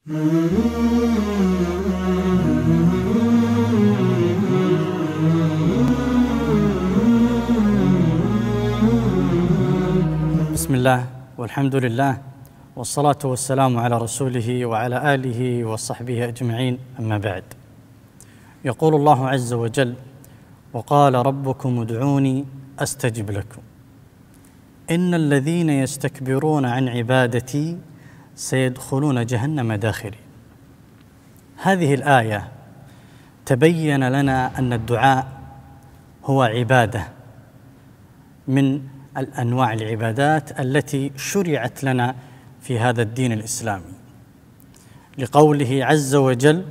بسم الله والحمد لله والصلاة والسلام على رسوله وعلى آله وصحبه أجمعين أما بعد يقول الله عز وجل وقال ربكم ادعوني أستجب لكم إن الذين يستكبرون عن عبادتي سيدخلون جهنم داخرين هذه الايه تبين لنا ان الدعاء هو عباده من الانواع العبادات التي شرعت لنا في هذا الدين الاسلامي لقوله عز وجل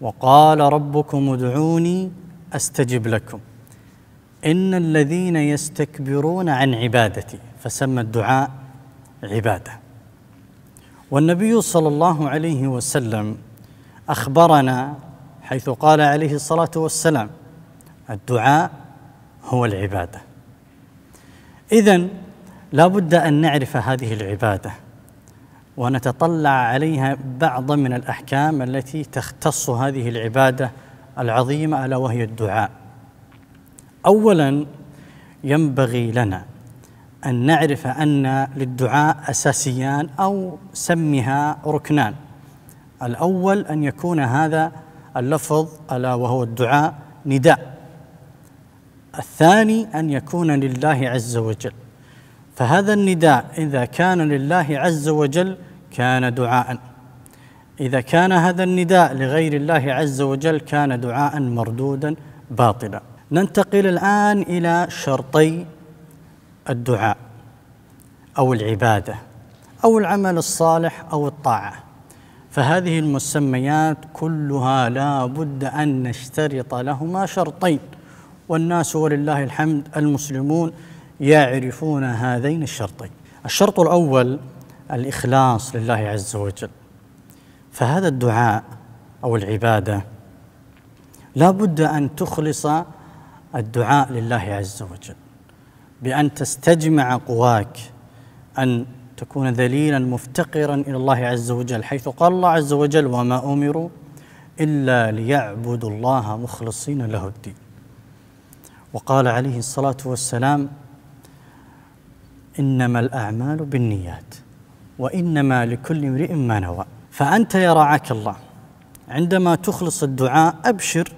وقال ربكم ادعوني استجب لكم ان الذين يستكبرون عن عبادتي فسمى الدعاء عباده والنبي صلى الله عليه وسلم اخبرنا حيث قال عليه الصلاه والسلام الدعاء هو العباده اذا لا بد ان نعرف هذه العباده ونتطلع عليها بعض من الاحكام التي تختص هذه العباده العظيمه الا وهي الدعاء اولا ينبغي لنا أن نعرف أن للدعاء أساسيان أو سمها ركنان الأول أن يكون هذا اللفظ ألا وهو الدعاء نداء الثاني أن يكون لله عز وجل فهذا النداء إذا كان لله عز وجل كان دعاء إذا كان هذا النداء لغير الله عز وجل كان دعاء مردودا باطلا ننتقل الآن إلى شرطي الدعاء أو العبادة أو العمل الصالح أو الطاعة فهذه المسميات كلها لا بد أن نشترط لهما شرطين والناس ولله الحمد المسلمون يعرفون هذين الشرطين الشرط الأول الإخلاص لله عز وجل فهذا الدعاء أو العبادة لا بد أن تخلص الدعاء لله عز وجل بأن تستجمع قواك أن تكون ذليلا مفتقرا إلى الله عز وجل حيث قال الله عز وجل وما أمروا إلا ليعبدوا الله مخلصين له الدين وقال عليه الصلاة والسلام إنما الأعمال بالنيات وإنما لكل امرئ ما نوى فأنت يا رعاك الله عندما تخلص الدعاء أبشر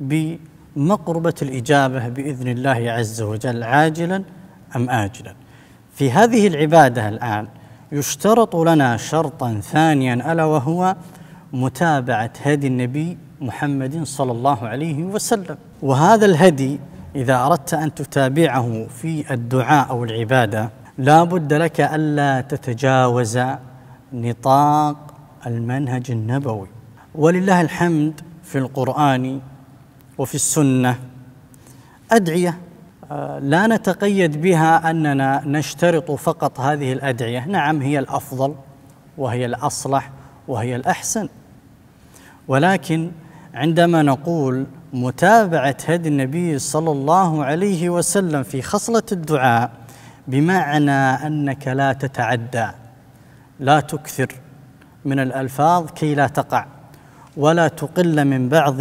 ب مقربة الإجابة بإذن الله عز وجل عاجلا أم آجلا في هذه العبادة الآن يشترط لنا شرطا ثانيا ألا وهو متابعة هدي النبي محمد صلى الله عليه وسلم وهذا الهدي إذا أردت أن تتابعه في الدعاء أو العبادة لا بد لك ألا تتجاوز نطاق المنهج النبوي ولله الحمد في القرآن وفي السنه ادعيه آه، لا نتقيد بها اننا نشترط فقط هذه الادعيه نعم هي الافضل وهي الاصلح وهي الاحسن ولكن عندما نقول متابعه هدي النبي صلى الله عليه وسلم في خصله الدعاء بمعنى انك لا تتعدى لا تكثر من الالفاظ كي لا تقع ولا تقل من بعض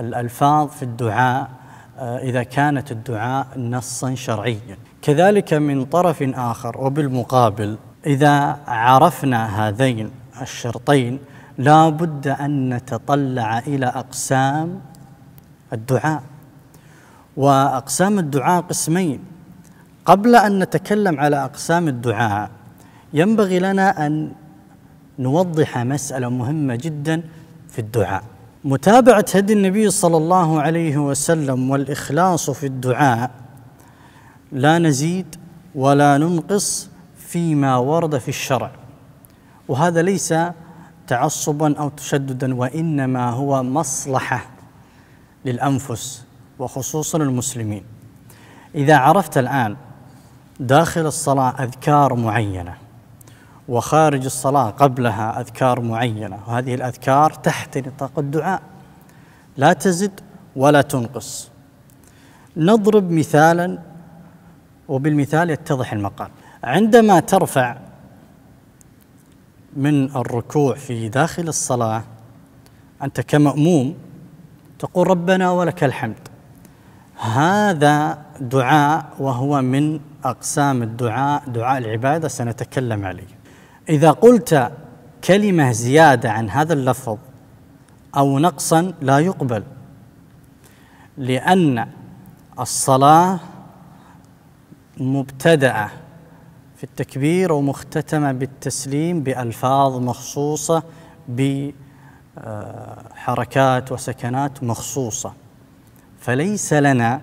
الألفاظ في الدعاء آه، إذا كانت الدعاء نصا شرعيا كذلك من طرف آخر وبالمقابل إذا عرفنا هذين الشرطين لا بد أن نتطلع إلى أقسام الدعاء وأقسام الدعاء قسمين قبل أن نتكلم على أقسام الدعاء ينبغي لنا أن نوضح مسألة مهمة جدا في الدعاء متابعه هدي النبي صلى الله عليه وسلم والاخلاص في الدعاء لا نزيد ولا ننقص فيما ورد في الشرع وهذا ليس تعصبا او تشددا وانما هو مصلحه للانفس وخصوصا المسلمين اذا عرفت الان داخل الصلاه اذكار معينه وخارج الصلاة قبلها أذكار معينة وهذه الأذكار تحت نطاق الدعاء لا تزد ولا تنقص نضرب مثالا وبالمثال يتضح المقال عندما ترفع من الركوع في داخل الصلاة أنت كمأموم تقول ربنا ولك الحمد هذا دعاء وهو من أقسام الدعاء دعاء العبادة سنتكلم عليه إذا قلت كلمة زيادة عن هذا اللفظ أو نقصا لا يقبل لأن الصلاة مبتدأة في التكبير ومختتمة بالتسليم بألفاظ مخصوصة بحركات آه، وسكنات مخصوصة فليس لنا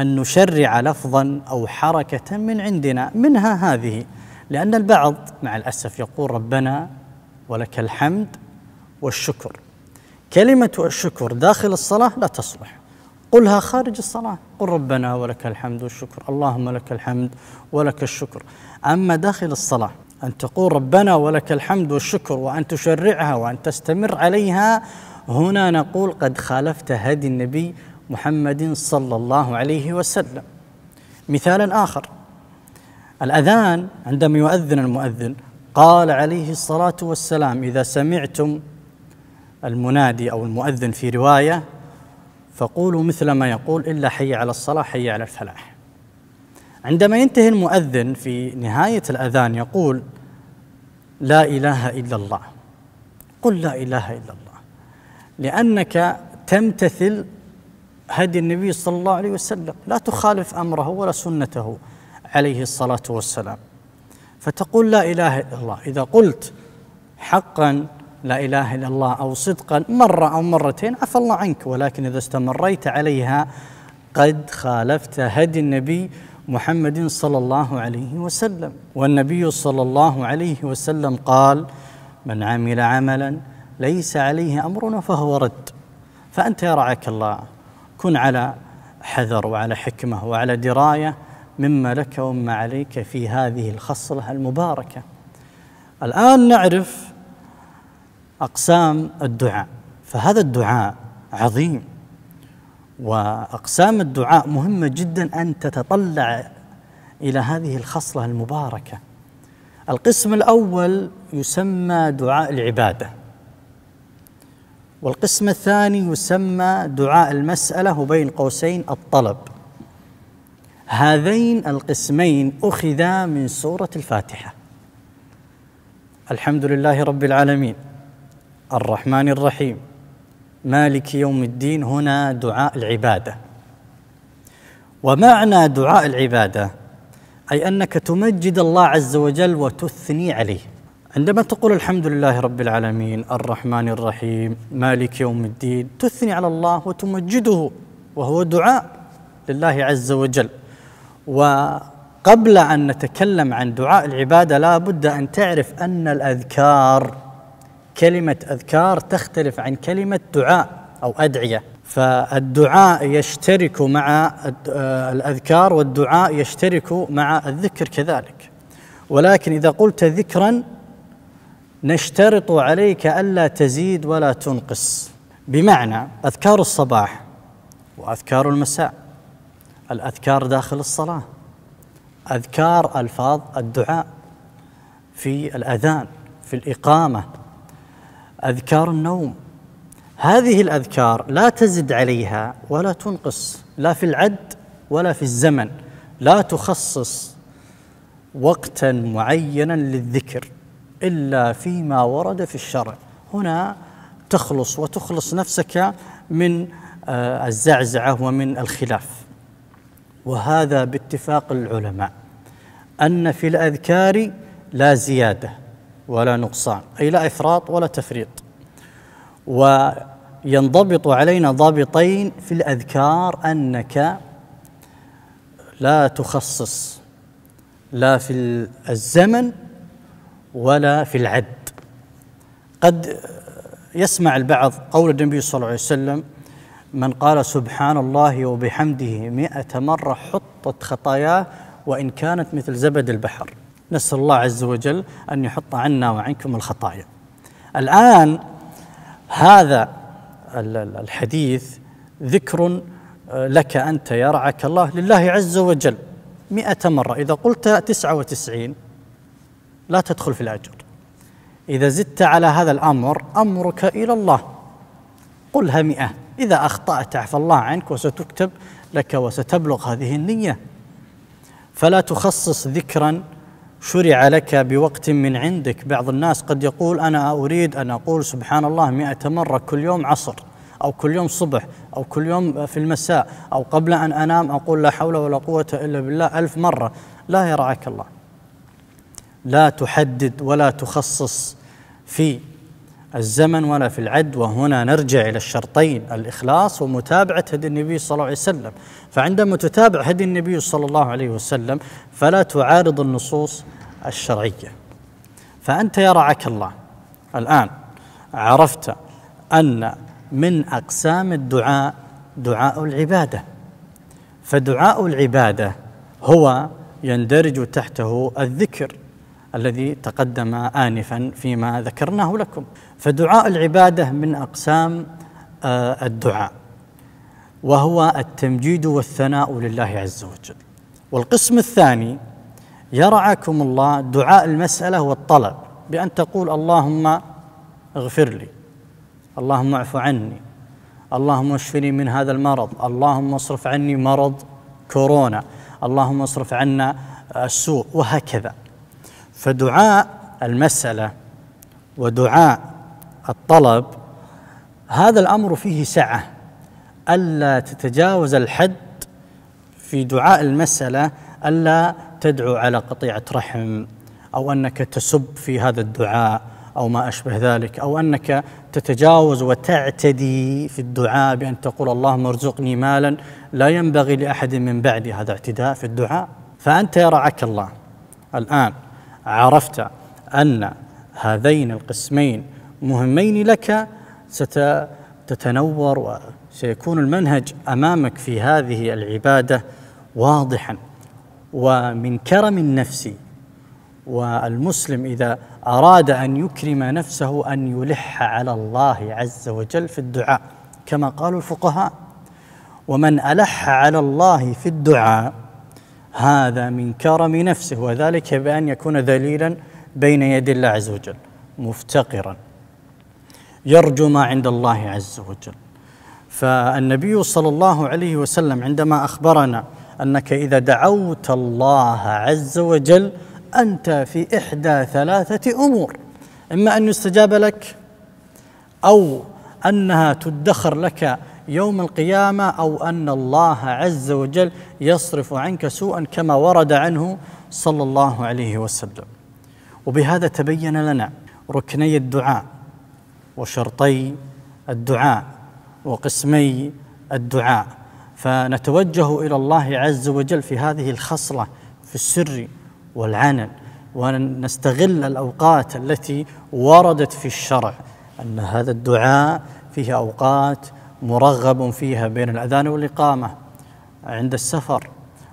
أن نشرع لفظا أو حركة من عندنا منها هذه لأن البعض مع الأسف يقول ربنا ولك الحمد والشكر كلمة الشكر داخل الصلاة لا تصلح قلها خارج الصلاة قل ربنا ولك الحمد والشكر اللهم لك الحمد ولك الشكر أما داخل الصلاة أن تقول ربنا ولك الحمد والشكر وأن تشرعها وأن تستمر عليها هنا نقول قد خالفت هدي النبي محمد صلى الله عليه وسلم مثالا آخر الأذان عندما يؤذن المؤذن قال عليه الصلاة والسلام إذا سمعتم المنادي أو المؤذن في رواية فقولوا مثل ما يقول إلا حي على الصلاة حي على الفلاح عندما ينتهي المؤذن في نهاية الأذان يقول لا إله إلا الله قل لا إله إلا الله لأنك تمتثل هدي النبي صلى الله عليه وسلم لا تخالف أمره ولا سنته عليه الصلاة والسلام فتقول لا إله إلا الله إذا قلت حقا لا إله إلا الله أو صدقا مرة أو مرتين عفى الله عنك ولكن إذا استمريت عليها قد خالفت هدي النبي محمد صلى الله عليه وسلم والنبي صلى الله عليه وسلم قال من عمل عملا ليس عليه امرنا فهو رد فانت يا رعاك الله كن على حذر وعلى حكمه وعلى درايه مما لك وما عليك في هذه الخصله المباركه الان نعرف اقسام الدعاء فهذا الدعاء عظيم واقسام الدعاء مهمه جدا ان تتطلع الى هذه الخصله المباركه القسم الاول يسمى دعاء العباده والقسم الثاني يسمى دعاء المساله وبين قوسين الطلب هذين القسمين أخذا من سورة الفاتحة الحمد لله رب العالمين الرحمن الرحيم مالك يوم الدين هنا دعاء العبادة ومعنى دعاء العبادة أي أنك تمجد الله عز وجل وتثني عليه عندما تقول الحمد لله رب العالمين الرحمن الرحيم مالك يوم الدين تثني على الله وتمجده وهو دعاء لله عز وجل وقبل أن نتكلم عن دعاء العبادة لا بد أن تعرف أن الأذكار كلمة أذكار تختلف عن كلمة دعاء أو أدعية فالدعاء يشترك مع آه، الأذكار والدعاء يشترك مع الذكر كذلك ولكن إذا قلت ذكرا نشترط عليك ألا تزيد ولا تنقص بمعنى أذكار الصباح وأذكار المساء الأذكار داخل الصلاة أذكار ألفاظ الدعاء في الأذان في الإقامة أذكار النوم هذه الأذكار لا تزد عليها ولا تنقص لا في العد ولا في الزمن لا تخصص وقتا معينا للذكر إلا فيما ورد في الشرع هنا تخلص وتخلص نفسك من آه، الزعزعة ومن الخلاف وهذا باتفاق العلماء أن في الأذكار لا زيادة ولا نقصان أي لا إفراط ولا تفريط وينضبط علينا ضابطين في الأذكار أنك لا تخصص لا في الزمن ولا في العد قد يسمع البعض قول النبي صلى الله عليه وسلم من قال سبحان الله وبحمده مئة مرة حطت خطاياه وإن كانت مثل زبد البحر نسأل الله عز وجل أن يحط عنا وعنكم الخطايا الآن هذا الحديث ذكر آه، لك أنت يا رعاك الله لله عز وجل مئة مرة إذا قلت تسعة وتسعين لا تدخل في الأجر إذا زدت على هذا الأمر أمرك إلى الله قلها مئة إذا أخطأت عفى الله عنك وستكتب لك وستبلغ هذه النية فلا تخصص ذكرا شرع لك بوقت من عندك بعض الناس قد يقول أنا أريد أن أقول سبحان الله مئة مرة كل يوم عصر أو كل يوم صبح أو كل يوم في المساء أو قبل أن أنام أقول لا حول ولا قوة إلا بالله ألف مرة لا يرعاك الله لا تحدد ولا تخصص في الزمن ولا في العد وهنا نرجع إلى الشرطين الإخلاص ومتابعة هدي النبي صلى الله عليه وسلم فعندما تتابع هدي النبي صلى الله عليه وسلم فلا تعارض النصوص الشرعية فأنت يا رعاك الله الآن عرفت أن من أقسام الدعاء دعاء العبادة فدعاء العبادة هو يندرج تحته الذكر الذي تقدم آنفا فيما ذكرناه لكم فدعاء العبادة من أقسام آه، الدعاء وهو التمجيد والثناء لله عز وجل والقسم الثاني يرعاكم الله دعاء المسألة والطلب بأن تقول اللهم اغفر لي اللهم اعف عني اللهم اشفني من هذا المرض اللهم اصرف عني مرض كورونا اللهم اصرف عنا السوء وهكذا فدعاء المسألة ودعاء الطلب هذا الأمر فيه سعة ألا تتجاوز الحد في دعاء المسألة ألا تدعو على قطيعة رحم أو أنك تسب في هذا الدعاء أو ما أشبه ذلك أو أنك تتجاوز وتعتدي في الدعاء بأن تقول اللهم ارزقني مالا لا ينبغي لأحد من بعدي هذا اعتداء في الدعاء فأنت يرعك الله الآن عرفت أن هذين القسمين مهمين لك ستتنور وسيكون المنهج أمامك في هذه العبادة واضحا ومن كرم النفس والمسلم إذا أراد أن يكرم نفسه أن يلح على الله عز وجل في الدعاء كما قال الفقهاء ومن ألح على الله في الدعاء هذا من كرم نفسه وذلك بأن يكون ذليلا بين يدي الله عز وجل مفتقرا يرجو ما عند الله عز وجل فالنبي صلى الله عليه وسلم عندما أخبرنا أنك إذا دعوت الله عز وجل أنت في إحدى ثلاثة أمور إما أن يستجاب لك أو أنها تدخر لك يوم القيامة أو أن الله عز وجل يصرف عنك سوءا كما ورد عنه صلى الله عليه وسلم وبهذا تبين لنا ركني الدعاء وشرطي الدعاء وقسمي الدعاء فنتوجه إلى الله عز وجل في هذه الخصلة في السر والعلن ونستغل الأوقات التي وردت في الشرع أن هذا الدعاء فيه أوقات مرغب فيها بين الأذان والإقامة عند السفر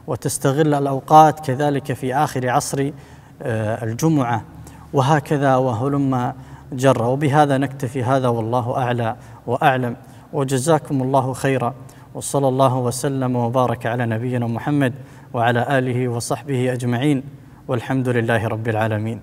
وتستغل الأوقات كذلك في آخر عصر آه، الجمعة وهكذا وهلم جرى وبهذا نكتفي هذا والله أعلى وأعلم وجزاكم الله خيرا وصلى الله وسلم وبارك على نبينا محمد وعلى آله وصحبه أجمعين والحمد لله رب العالمين.